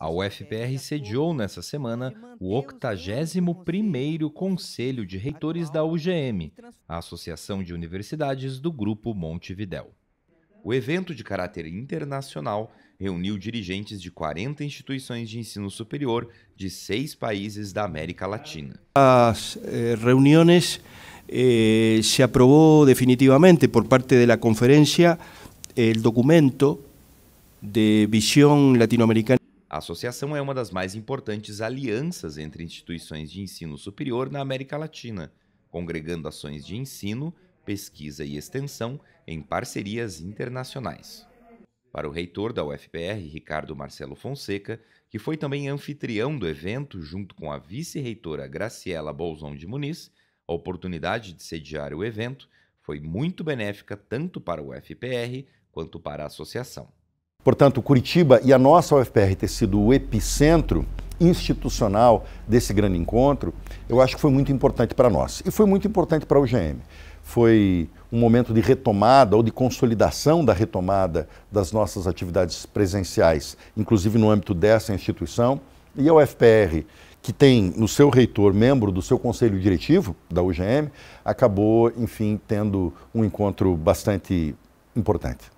A UFPR sediou nessa semana o 81º Conselho de Reitores da UGM, a Associação de Universidades do Grupo Montevidéu. O evento de caráter internacional reuniu dirigentes de 40 instituições de ensino superior de seis países da América Latina. As eh, reuniões eh, se aprovou definitivamente por parte da conferência o documento de visão latinoamericana a associação é uma das mais importantes alianças entre instituições de ensino superior na América Latina, congregando ações de ensino, pesquisa e extensão em parcerias internacionais. Para o reitor da UFPR, Ricardo Marcelo Fonseca, que foi também anfitrião do evento junto com a vice-reitora Graciela Bolzon de Muniz, a oportunidade de sediar o evento foi muito benéfica tanto para o UFPR quanto para a associação. Portanto, Curitiba e a nossa UFPR ter sido o epicentro institucional desse grande encontro, eu acho que foi muito importante para nós. E foi muito importante para a UGM. Foi um momento de retomada ou de consolidação da retomada das nossas atividades presenciais, inclusive no âmbito dessa instituição. E a UFPR, que tem no seu reitor membro do seu conselho diretivo da UGM, acabou, enfim, tendo um encontro bastante importante.